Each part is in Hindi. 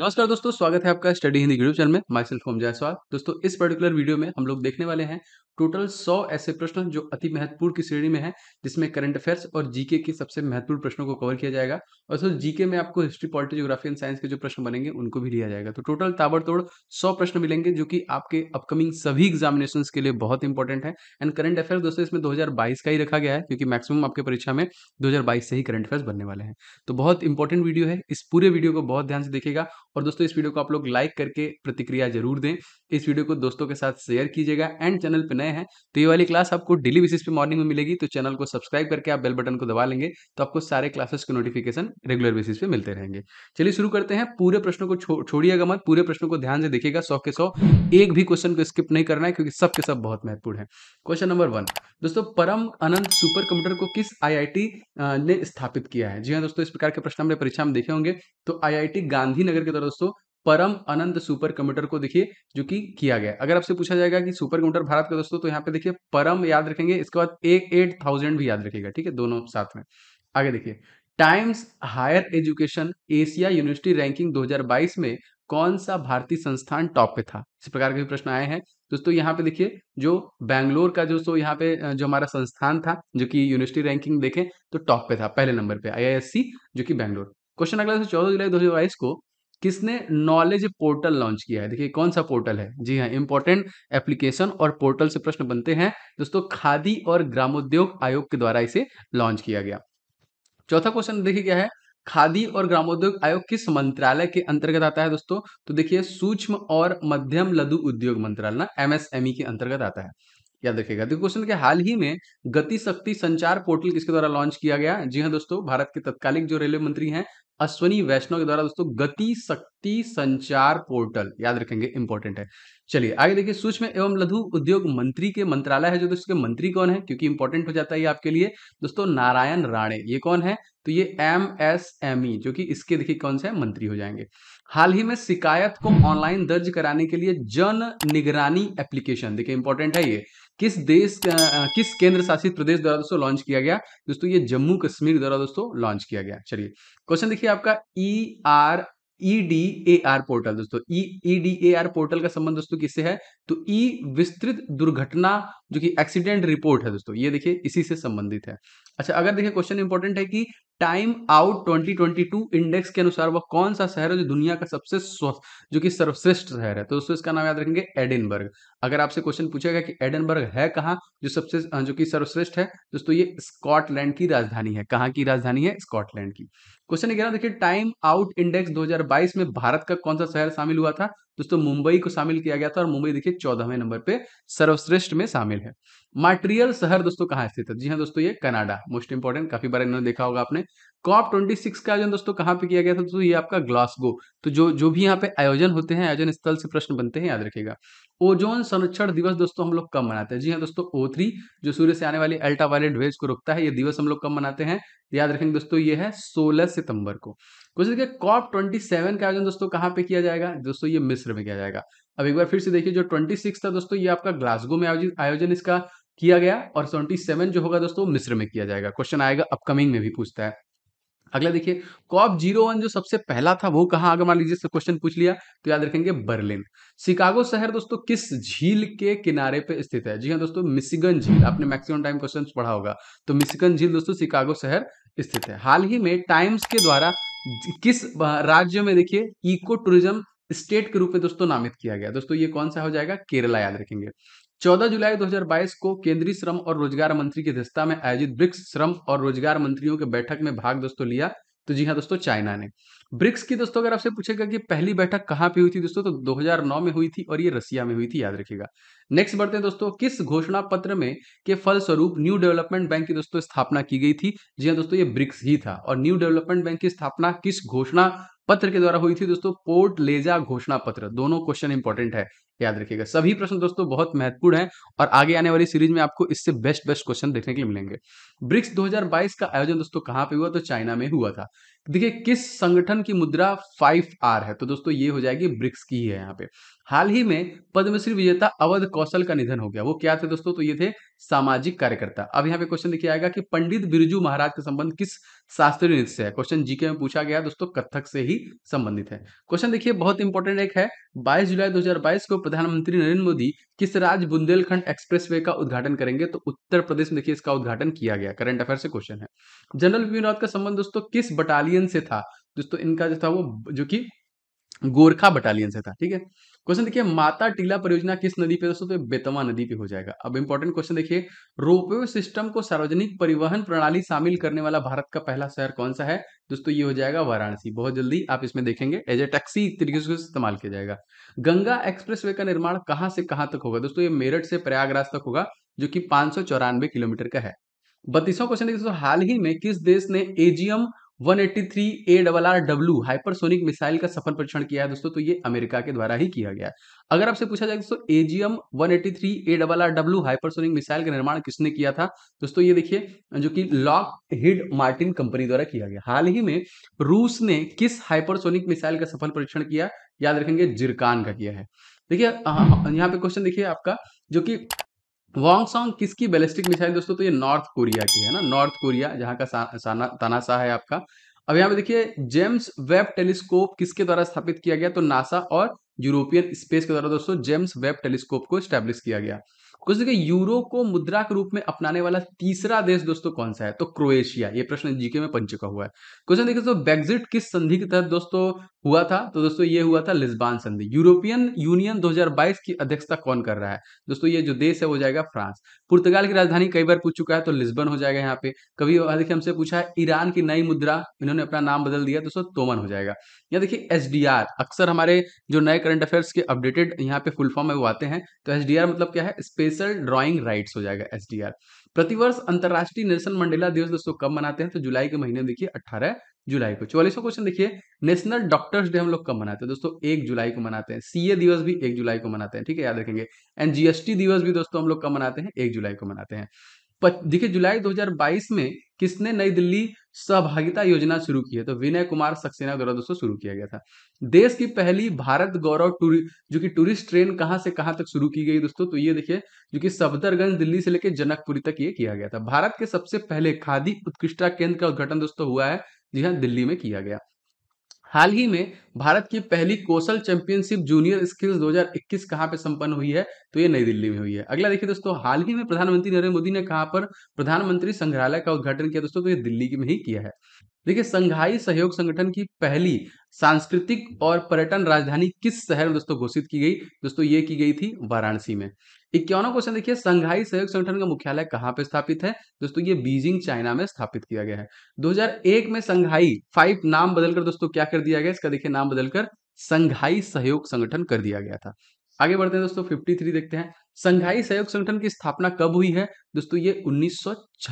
नमस्कार दोस्तों स्वागत है आपका स्टडी हिंदी यूट्यूब चैनल में माइसेल फॉर्म जायसवाल दोस्तों इस पर्टिकुलर वीडियो में हम लोग देखने वाले हैं टोटल 100 ऐसे प्रश्न जो अति महत्वपूर्ण की श्रेणी में है जिसमें करंट अफेयर्स और जीके के सबसे महत्वपूर्ण प्रश्नों को कवर किया जाएगा और सर जीके में आपको history polity geography and science के जो प्रश्न बनेंगे उनको भी लिया जाएगा तो टोटल ताबड़तोड़ सौ प्रश्न मिलेंगे जो कि आपके अपकमिंग सभी एग्जामिनेशन के लिए बहुत इंपॉर्टेंट है एंड करंट अफेयर दोस्तों इसमें दो का ही रखा गया है क्योंकि मैक्सिमम आपके परीक्षा में दो से ही करंट अफेयर बनने वाले हैं तो बहुत इंपॉर्टेंट वीडियो है इस पूरे वीडियो को बहुत ध्यान से देखेगा और दोस्तों इस वीडियो को आप लोग लाइक करके प्रतिक्रिया जरूर दें इस वीडियो को दोस्तों के साथ शेयर कीजिएगा एंड चैनल पर नए हैं तो ये वाली क्लास आपको डेली बेसिस पे मॉर्निंग में मिलेगी तो चैनल को सब्सक्राइब करके आप बेल बटन को दबा लेंगे तो आपको सारे क्लासेस के नोटिफिकेशन रेगुलर बेसिस पे मिलते रहेंगे चलिए शुरू करते हैं पूरे प्रश्नों को छो, छोड़िएगा मत पूरे प्रश्नों को ध्यान से देखिएगा सौ के सौ एक भी क्वेश्चन को स्किप नहीं करना है क्योंकि सबके सब बहुत महत्वपूर्ण है क्वेश्चन नंबर वन दोस्तों परम अनंत सुपर कंप्यूटर को किस आई ने स्थापित किया है जी हाँ दोस्तों इस प्रकार के प्रश्न हमने परीक्षा में देखे होंगे तो आई गांधीनगर के तरह दोस्तों परम अनंत सुपर कंप्यूटर को देखिए जो कि किया गया अगर आपसे पूछा जाएगा कि सुपर कंप्यूटर भारत का दोस्तों तो यहाँ पे देखिए परम याद रखेंगे इसके बाद एक एट थाउजेंड भी याद रखेगा ठीक है दोनों साथ में आगे देखिए Times Higher Education Asia University ranking 2022 में कौन सा भारतीय संस्थान टॉप पे था इस प्रकार के प्रश्न आए हैं दोस्तों यहाँ पे देखिए जो बैंगलोर का जो सो यहाँ पे जो हमारा संस्थान था जो कि यूनिवर्सिटी रैंकिंग देखें तो टॉप पे था पहले नंबर पे आईआईएससी जो कि बैंगलोर क्वेश्चन अगला चौदह जुलाई दो को किसने नॉलेज पोर्टल लॉन्च किया है देखिए कौन सा पोर्टल है जी हाँ इंपॉर्टेंट एप्लीकेशन और पोर्टल से प्रश्न बनते हैं दोस्तों खादी और ग्रामोद्योग आयोग के द्वारा इसे लॉन्च किया गया चौथा क्वेश्चन देखिए क्या है खादी और ग्रामोद्योग आयोग किस मंत्रालय के अंतर्गत आता है दोस्तों तो देखिए सूक्ष्म और मध्यम लघु उद्योग मंत्रालय ना एमएसएमई e के अंतर्गत आता है याद रखिएगा तो क्वेश्चन के हाल ही में गति शक्ति संचार पोर्टल किसके द्वारा लॉन्च किया गया जी हाँ दोस्तों भारत के तत्कालिक जो रेलवे मंत्री हैं अश्वनी वैष्णव के द्वारा दोस्तों गति शक्ति संचार पोर्टल याद रखेंगे इंपॉर्टेंट है चलिए आगे देखिए सूक्ष्म एवं लघु उद्योग मंत्री के मंत्रालय है जो दोस्तों के मंत्री कौन है क्योंकि इंपॉर्टेंट हो जाता है ये आपके लिए दोस्तों नारायण राणे ये कौन है तो ये एम एस एम ई जो कि इसके देखिए कौन से मंत्री हो जाएंगे हाल ही में शिकायत को ऑनलाइन दर्ज कराने के लिए जन निगरानी एप्लीकेशन देखिए इंपॉर्टेंट है ये किस देश का किस केंद्र शासित प्रदेश द्वारा दोस्तों लॉन्च किया गया दोस्तों ये जम्मू कश्मीर द्वारा दोस्तों लॉन्च किया गया चलिए क्वेश्चन देखिए आपका E R E D A R portal दोस्तों E E D A R portal का संबंध दोस्तों किससे है तो ई e विस्तृत दुर्घटना जो कि एक्सीडेंट रिपोर्ट है दोस्तों ये देखिए इसी से संबंधित है अच्छा अगर देखिए क्वेश्चन इंपॉर्टेंट है कि टाइम आउट 2022 इंडेक्स के अनुसार वह कौन सा शहर है जो दुनिया का सबसे जो कि सर्वश्रेष्ठ शहर है तो दोस्तों इसका नाम याद रखेंगे एडिनबर्ग अगर आपसे क्वेश्चन पूछेगा कि एडनबर्ग है कहाँ जो सबसे जो कि सर्वश्रेष्ठ है दोस्तों ये स्कॉटलैंड की राजधानी है कहाँ की राजधानी है स्कॉटलैंड की क्वेश्चन ग्यारह देखिए टाइम आउट इंडेक्स 2022 में भारत का कौन सा शहर शामिल हुआ था दोस्तों मुंबई को शामिल किया गया था और मुंबई देखिए चौदहवें नंबर पे सर्वश्रेष्ठ में शामिल है मार्ट्रियल शहर दोस्तों कहाँ स्थित है जी हाँ दोस्तों ये कनाडा मोस्ट इंपॉर्टेंट काफी बार इन्होंने देखा होगा आपने कॉप ट्वेंटी सिक्स का आयोजन दोस्तों कहाँ पे किया गया था दोस्तों ये आपका ग्लासगो तो जो जो भी यहाँ पे आयोजन होते हैं आयोजन स्थल से प्रश्न बनते हैं याद रखेगा ओजोन संरक्षण दिवस दोस्तों हम लोग कब मनाते हैं जी हाँ दोस्तों ओ थ्री जो सूर्य से आने वाली वायलेट वेज को रोकता है ये दिवस हम लोग कब मनाते हैं याद रखेंगे दोस्तों ये है 16 सितंबर को क्वेश्चन देखिए कॉप 27 का आयोजन दोस्तों कहाँ पे किया जाएगा दोस्तों ये मिस्र में किया जाएगा अब एक बार फिर से देखिए जो सिक्स था दोस्तों ये आपका ग्लासगो में आयोजित आयोजन इसका किया गया और सेवन जो होगा दोस्तों मिस्र में किया जाएगा क्वेश्चन आएगा अपकमिंग में भी पूछता है अगला देखिए कॉप जीरो वन जो सबसे पहला था वो कहा अगर मान लीजिए क्वेश्चन पूछ लिया तो याद रखेंगे बर्लिन शिकागो शहर दोस्तों किस झील के किनारे पे स्थित है जी हाँ दोस्तों मिशिगन झील आपने मैक्सिमम टाइम क्वेश्चन पढ़ा होगा तो मिशिगन झील दोस्तों शिकागो शहर स्थित है हाल ही में टाइम्स के द्वारा किस राज्य में देखिए इको टूरिज्म स्टेट के रूप में दोस्तों नामित किया गया दोस्तों ये कौन सा हो जाएगा केरला याद रखेंगे 14 जुलाई 2022 को केंद्रीय श्रम और रोजगार मंत्री की अध्यक्षता में आयोजित ब्रिक्स श्रम और रोजगार मंत्रियों के बैठक में भाग दोस्तों लिया तो जी हाँ दोस्तों चाइना ने ब्रिक्स की दोस्तों अगर आपसे पूछेगा कि पहली बैठक कहाँ पे हुई थी दोस्तों तो 2009 में हुई थी और ये रसिया में हुई थी याद रखिएगा नेक्स्ट बढ़ते हैं दोस्तों किस घोषणा पत्र में के फलस्वरूप न्यू डेवलपमेंट बैंक की दोस्तों स्थापना की गई थी जी हाँ दोस्तों ये ब्रिक्स ही था और न्यू डेवलपमेंट बैंक की स्थापना किस घोषणा पत्र के द्वारा हुई थी दोस्तों पोर्ट लेजा घोषणा पत्र दोनों क्वेश्चन इंपॉर्टेंट है याद रखिएगा सभी प्रश्न दोस्तों बहुत महत्वपूर्ण हैं और आगे आने वाली सीरीज में आपको इससे बेस्ट बेस्ट क्वेश्चन देखने के लिए मिलेंगे ब्रिक्स 2022 का आयोजन दोस्तों कहाँ पे हुआ तो चाइना में हुआ था देखिए किस संगठन की मुद्रा फाइव आर है तो दोस्तों ये हो जाएगी ब्रिक्स की ही है यहाँ पे हाल ही में पद्मश्री विजेता अवध कौशल का निधन हो गया वो क्या थे दोस्तों तो ये थे सामाजिक कार्यकर्ता अब यहाँ पे क्वेश्चन देखिए आएगा कि पंडित बिरजू महाराज का संबंध किस शास्त्रीय नृत्य से है क्वेश्चन जीके में पूछा गया दोस्तों कथक से ही संबंधित है क्वेश्चन देखिए बहुत इंपॉर्टेंट एक है बाईस जुलाई दो को प्रधानमंत्री नरेंद्र मोदी किस राज्य बुंदेलखंड एक्सप्रेसवे का उद्घाटन करेंगे तो उत्तर प्रदेश में देखिए इसका उद्घाटन किया गया करंट अफेयर से क्वेश्चन है जनरल बिपिन रावत का संबंध दोस्तों किस बटालियन से था दोस्तों इनका जो था वो जो कि गोरखा बटालियन से था ठीक है क्वेश्चन देखिए माता टीला परियोजना किस नदी पे दोस्तों तो बेतवा नदी पे हो जाएगा अब इंपॉर्टेंट क्वेश्चन देखिए रोपवे सिस्टम को सार्वजनिक परिवहन प्रणाली शामिल करने वाला भारत का पहला शहर कौन सा है दोस्तों ये हो जाएगा वाराणसी बहुत जल्दी आप इसमें देखेंगे एज ए टैक्सी तरीके से इस्तेमाल किया जाएगा गंगा एक्सप्रेस का निर्माण कहाँ से कहां तक होगा दोस्तों ये मेरठ से प्रयागराज तक होगा जो की पांच किलोमीटर का है बत्तीसों क्वेश्चन देखिए दोस्तों हाल ही में किस देश ने AGM one eighty three A double R W hypersonic missile का सफल परीक्षण किया है दोस्तों तो ये अमेरिका के द्वारा ही किया गया अगर आपसे पूछा जाए दोस्तों AGM one eighty three A double R W hypersonic missile का निर्माण किसने किया था दोस्तों ये देखिए जो कि लॉक हिड मार्टिन कंपनी द्वारा किया गया हाल ही में रूस ने किस हाइपरसोनिक मिसाइल का सफल परीक्षण किया याद रखेंगे जिरकान का किया है देखिए यहाँ पे क्वेश्चन देखिए आपका जो कि वांगसोंग किसकी बैलिस्टिक मिसाइल दोस्तों तो ये नॉर्थ कोरिया की है ना नॉर्थ कोरिया जहाँ का तानाशाह है आपका अब यहां पे देखिए जेम्स वेब टेलीस्कोप किसके द्वारा स्थापित किया गया तो नासा और यूरोपियन स्पेस के द्वारा दोस्तों जेम्स वेब टेलीस्कोप को स्टैब्लिश किया गया क्वेश्चन देखिए यूरो को मुद्रा के रूप में अपनाने वाला तीसरा देश दोस्तों कौन सा है तो क्रोएशिया ये प्रश्न जीके में पंच चुका हुआ है क्वेश्चन देखिए दोस्तों ब्रेग्जिट किस संधि के तहत दोस्तों हुआ था तो दोस्तों ये हुआ था लिस्बान संधि यूरोपियन यूनियन 2022 की अध्यक्षता कौन कर रहा है दोस्तों ये जो देश है वो जाएगा फ्रांस पुर्तगाल की राजधानी कई बार पूछ चुका है तो लिस्बन हो जाएगा यहाँ पे कभी देखिए हमसे पूछा है ईरान की नई मुद्रा इन्होंने अपना नाम बदल दिया दोस्तों तोमन हो जाएगा या देखिए एस अक्सर हमारे जो नए करंट अफेयर्स के अपडेटेड यहाँ पे फुल फॉर्म है वो आते हैं तो एस मतलब क्या है स्पेस स्पेशल ड्राइंग राइट्स हो जाएगा एस प्रतिवर्ष अंतर्राष्ट्रीय नेल्सन मंडेला दिवस दोस्तों कब मनाते हैं तो जुलाई के महीने में देखिए अट्ठारह जुलाई को चौवालीसवा क्वेश्चन देखिए नेशनल डॉक्टर्स डे हम लोग कब मनाते हैं दोस्तों एक जुलाई को मनाते हैं सीए दिवस भी एक जुलाई को मनाते हैं ठीक है याद रखेंगे एंड जीएसटी दिवस भी दोस्तों हम लोग कब मनाते हैं एक जुलाई को मनाते हैं देखिए जुलाई 2022 में किसने नई दिल्ली सहभागिता योजना शुरू की है तो विनय कुमार सक्सेना द्वारा दोस्तों शुरू किया गया था देश की पहली भारत गौरव टूर जो कि टूरिस्ट ट्रेन कहां से कहां तक शुरू की गई दोस्तों तो ये देखिए जो कि सफदरगंज दिल्ली से लेकर जनकपुरी तक ये किया गया था भारत के सबसे पहले खादी उत्कृष्टता केंद्र का उद्घाटन दोस्तों हुआ है जी हाँ दिल्ली में किया गया हाल ही में भारत की पहली कौशल चैंपियनशिप जूनियर स्किल्स 2021 कहां पे संपन्न हुई है तो ये नई दिल्ली में हुई है अगला देखिए दोस्तों हाल ही में प्रधानमंत्री नरेंद्र मोदी ने कहा पर प्रधानमंत्री संग्रहालय का उद्घाटन किया दोस्तों तो ये दिल्ली में ही किया है देखिए संघाई सहयोग संगठन की पहली सांस्कृतिक और पर्यटन राजधानी किस शहर में दोस्तों घोषित की गई दोस्तों ये की गई थी वाराणसी में इक्यावन क्वेश्चन देखिए संघाई सहयोग संगठन का मुख्यालय कहाँ पे स्थापित है दोस्तों ये बीजिंग चाइना में स्थापित किया गया है 2001 में संघाई फाइव नाम बदलकर दोस्तों क्या कर दिया गया इसका देखिए नाम बदलकर संघाई सहयोग संगठन कर दिया गया था आगे बढ़ते हैं दोस्तों 53 देखते हैं संघाई सहयोग संगठन की स्थापना कब हुई है दोस्तों ये उन्नीस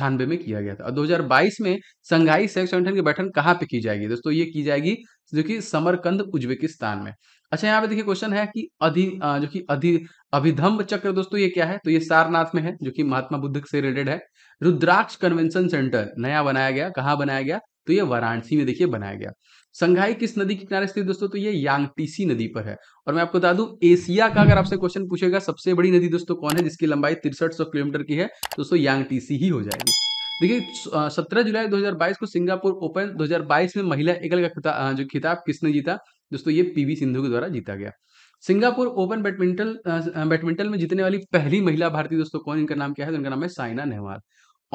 में किया गया था और 2022 में संघाई सहयोग संगठन की बैठक कहाँ पे की जाएगी दोस्तों ये की जाएगी जो कि समरकंद उज्बेकिस्तान में अच्छा यहाँ पे देखिए क्वेश्चन है कि अधि जो कि अधि अभिधम्ब चक्र दोस्तों ये क्या है तो ये सारनाथ में है जो कि महात्मा बुद्ध से रिलेटेड है रुद्राक्ष कन्वेंशन सेंटर नया बनाया गया कहाँ बनाया गया तो ये वाराणसी में देखिए बनाया गया संघाई किस नदी के किनारे स्थित दोस्तों तो ये यांगटीसी नदी पर है और मैं आपको बता दूं एशिया का अगर आपसे क्वेश्चन पूछेगा सबसे बड़ी नदी दोस्तों कौन है जिसकी लंबाई तिरसठ सौ किलोमीटर की है दोस्तों यांगटीसी ही हो जाएगी देखिए सत्रह जुलाई 2022 को सिंगापुर ओपन 2022 में महिला एकल का खिता, जो खिताब किसने जीता दोस्तों ये पीवी सिंधु के द्वारा जीता गया सिंगापुर ओपन बैडमिंटन बैडमिंटन में जीतने वाली पहली महिला भारतीय दोस्तों कौन इनका नाम क्या है उनका तो नाम है Saina Nehwal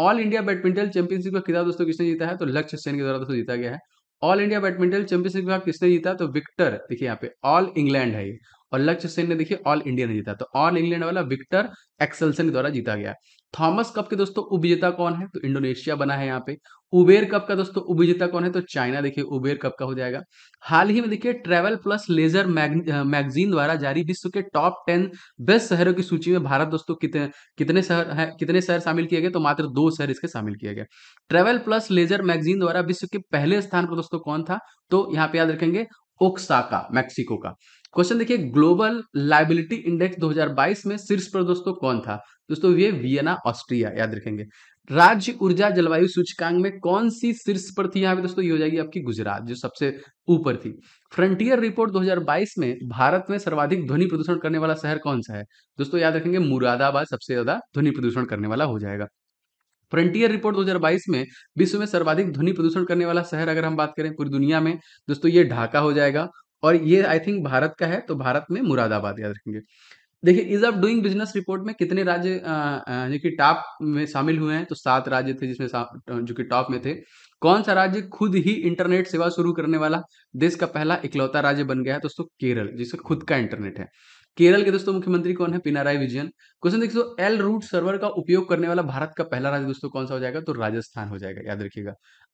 all India badminton championship का खिताब दोस्तों किसने जीता है तो लक्ष्य सेन के द्वारा दोस्तों जीता गया है ऑल इंडिया बैडमिंटन चैंपियनशिप किसने जीता तो विक्टर देखिए यहाँ पे ऑल इंग्लैंड है और लक्ष्य सेन ने देखिए ऑल इंडिया ने जीता तो ऑल इंग्लैंड वाला विक्टर एक्सलसन द्वारा जीता गया थॉमस कप के दोस्तों उपजेता कौन है तो इंडोनेशिया बना है यहाँ पे उबेर कप का दोस्तों उपजेता कौन है तो चाइना देखिए उबेर कप का हो जाएगा हाल ही में देखिए ट्रेवल प्लस लेजर मैगजीन द्वारा जारी विश्व के टॉप टेन बेस्ट शहरों की सूची में भारत दोस्तों कितने कितने शहर है कितने शहर शामिल किए गए तो मात्र दो शहर इसके शामिल किए गए ट्रेवल प्लस लेजर मैगजीन द्वारा विश्व के पहले स्थान पर दोस्तों कौन था तो यहाँ पे याद रखेंगे ओक्साका मैक्सिको का क्वेश्चन देखिए ग्लोबल लाइबिलिटी इंडेक्स 2022 में शीर्ष पर दोस्तों कौन था दोस्तों ये वियना ऑस्ट्रिया याद रखेंगे राज्य ऊर्जा जलवायु सूचकांक में कौन सी शीर्ष पर थी यहाँ पे दोस्तों ये हो जाएगी आपकी गुजरात जो सबसे ऊपर थी फ्रंटियर रिपोर्ट 2022 में भारत में सर्वाधिक ध्वनि प्रदूषण करने वाला शहर कौन सा है दोस्तों याद रखेंगे मुरादाबाद सबसे ज्यादा ध्वनि प्रदूषण करने वाला हो जाएगा फ्रंटियर रिपोर्ट 2022 में विश्व में सर्वाधिक ध्वनि प्रदूषण करने वाला शहर अगर हम बात करें पूरी दुनिया में दोस्तों ये ढाका हो जाएगा और ये आई थिंक भारत का है तो भारत में मुरादाबाद याद रखेंगे देखिए ease of doing business report में कितने राज्य जो कि टॉप में शामिल हुए हैं तो सात राज्य थे जिसमें जो कि टॉप में थे कौन सा राज्य खुद ही इंटरनेट सेवा शुरू करने वाला देश का पहला इकलौता राज्य बन गया है दोस्तों केरल जिसका खुद का इंटरनेट है केरल के दोस्तों मुख्यमंत्री कौन है पिनाराय विजयन क्वेश्चन देखिए दोस्तों एल रूट सर्वर का उपयोग करने वाला भारत का पहला राज्य दोस्तों कौन सा हो जाएगा तो राजस्थान हो जाएगा याद रखिएगा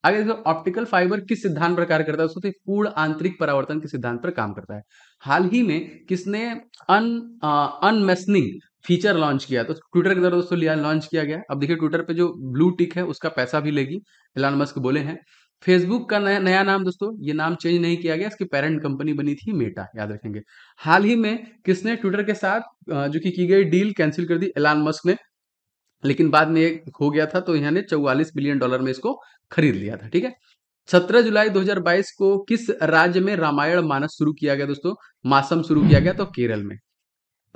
आगे देखो ऑप्टिकल फाइबर किस सिद्धांत पर कार्य करता है दोस्तों पूर्ण आंतरिक परावर्तन के सिद्धांत पर काम करता है हाल ही में किसने अन अनमेसनिंग फीचर लॉन्च किया तो ट्विटर के द्वारा दोस्तों लिया लॉन्च किया गया अब देखिए ट्विटर पे जो ब्लू टिक है उसका पैसा भी लेगी एलान मस्क बोले हैं फेसबुक का नया नया नाम दोस्तों ये नाम चेंज नहीं किया गया इसकी पेरेंट कंपनी बनी थी मेटा याद रखेंगे हाल ही में किसने ट्विटर के साथ जो कि की गई डील कैंसिल कर दी एलान मस्क ने लेकिन बाद में हो गया था तो यहाँ ने चौवालीस बिलियन डॉलर में इसको खरीद लिया था ठीक है 17 जुलाई 2022 को किस राज्य में रामायण मानस शुरू किया गया दोस्तों मासम शुरू किया गया तो केरल में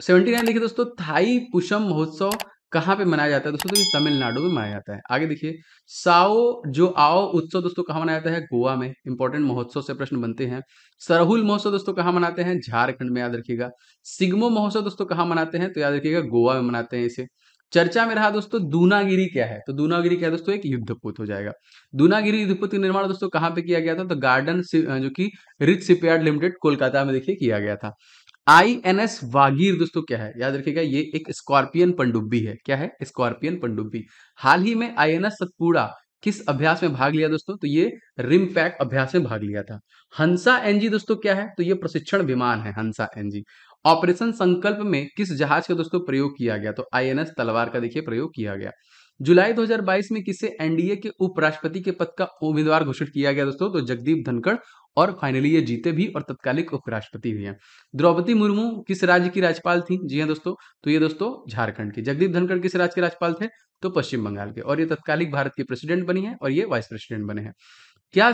79 देखिए दोस्तों थाई पुषम महोत्सव कहाँ पे मनाया जाता है दोस्तों तो ये तमिलनाडु में मनाया जाता है आगे देखिए साओ जो आओ उत्सव दोस्तों कहाँ मनाया जाता है गोवा में इंपॉर्टेंट महोत्सव से प्रश्न बनते हैं सरहुल महोत्सव दोस्तों कहाँ मनाते हैं झारखंड में याद रखिएगा सिग्मो महोत्सव दोस्तों कहाँ मनाते हैं तो याद रखिएगा गोवा में मनाते हैं इसे चर्चा में रहा दोस्तों दूनागिरी क्या है तो दूनागिरी क्या है दोस्तों एक युद्धपोत हो जाएगा दूनागिरी युद्धपोत का निर्माण दोस्तों कहाँ पे किया गया था तो गार्डन जो कि रिच सिपयार्ड लिमिटेड कोलकाता में देखिए किया गया था आई एन एस वागीर दोस्तों क्या है याद रखिएगा ये एक स्कॉर्पियन पंडुब्बी है क्या है स्कॉर्पियन पंडुब्बी हाल ही में आई एन एस सतपुड़ा किस अभ्यास में भाग लिया दोस्तों तो ये रिम पैक अभ्यास में भाग लिया था हंसा एनजी दोस्तों क्या है तो ये प्रशिक्षण विमान है हंसा एनजी ऑपरेशन संकल्प में किस जहाज का दोस्तों प्रयोग किया गया तो आईएनएस तलवार का देखिए प्रयोग किया गया जुलाई 2022 में किसे एनडीए के उपराष्ट्रपति के पद का उम्मीदवार घोषित किया गया दोस्तों तो जगदीप धनखड़ और फाइनली ये जीते भी और तत्कालिक उपराष्ट्रपति भी हैं द्रौपदी मुर्मू किस राज्य की राज्यपाल थी जी हाँ दोस्तों तो ये दोस्तों झारखंड की जगदीप धनखड़ किस राज्य के राज्यपाल थे तो पश्चिम बंगाल के और ये तत्कालिक भारत की प्रेसिडेंट बनी है और ये वाइस प्रेसिडेंट बने हैं क्या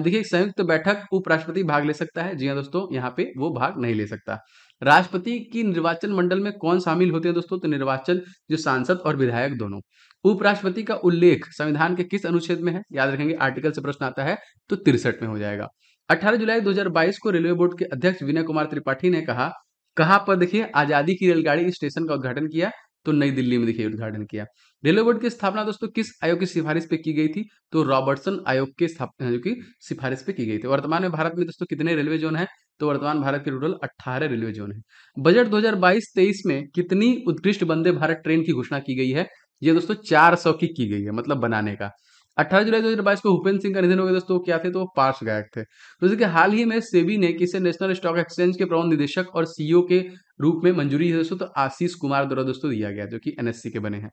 देखिए संयुक्त तो बैठक उपराष्ट्रपति भाग ले सकता है जी हाँ दोस्तों यहाँ पे वो भाग नहीं ले सकता राष्ट्रपति की निर्वाचन मंडल में कौन शामिल होते हैं दोस्तों तो निर्वाचन जो सांसद और विधायक दोनों उपराष्ट्रपति का उल्लेख संविधान के किस अनुच्छेद में है याद रखेंगे आर्टिकल से प्रश्न आता है तो तिरसठ में हो जाएगा 18 जुलाई 2022 को रेलवे बोर्ड के अध्यक्ष विनय कुमार त्रिपाठी ने कहा कहा पर देखिए आजादी की रेलगाड़ी स्टेशन का उद्घाटन किया तो नई दिल्ली में देखिए उद्घाटन किया रेलवे बोर्ड की स्थापना दोस्तों किस आयोग की सिफारिश पे की गई थी तो रॉबर्टसन आयोग के स्थापना जो की सिफारिश पे की गई थी वर्तमान में भारत में दोस्तों कितने रेलवे जोन है तो वर्तमान भारत के टोटल 18 रेलवे जोन है बजट 2022-23 में कितनी उत्कृष्ट वंदे भारत ट्रेन की घोषणा की गई है ये दोस्तों 400 की की गई है मतलब बनाने का अट्ठाईस जुलाई दो हजार बाईस को भूपेन्द्र सिंह का निधन हो गया दोस्तों क्या थे तो पार्श गायक थे दोस्तों के हाल ही में सेबी ने किसे नेशनल स्टॉक एक्सचेंज के प्रबंध निदेशक और सीईओ के रूप में मंजूरी दोस्तों तो आशीष कुमार द्वारा दोस्तों दिया गया जो कि एनएससी के बने हैं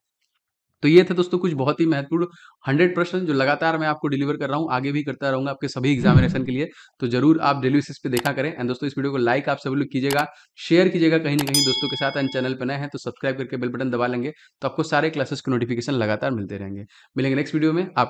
तो ये थे दोस्तों कुछ बहुत ही महत्वपूर्ण हंड्रेड प्रश्न जो लगातार मैं आपको डिलीवर कर रहा हूँ आगे भी करता रहूंगा आपके सभी एग्जामिनेशन के लिए तो जरूर आप डेली बेसिस पे देखा करें एंड दोस्तों इस वीडियो को लाइक आप सभी लोग कीजिएगा शेयर कीजिएगा कहीं ना कहीं दोस्तों के साथ एंड चैनल पर नए हैं तो सब्सक्राइब करके बेल बटन दबा लेंगे तो आपको सारे क्लासेस के नोटिफिकेशन लगातार मिलते रहेंगे मिलेंगे नेक्स्ट वीडियो में आप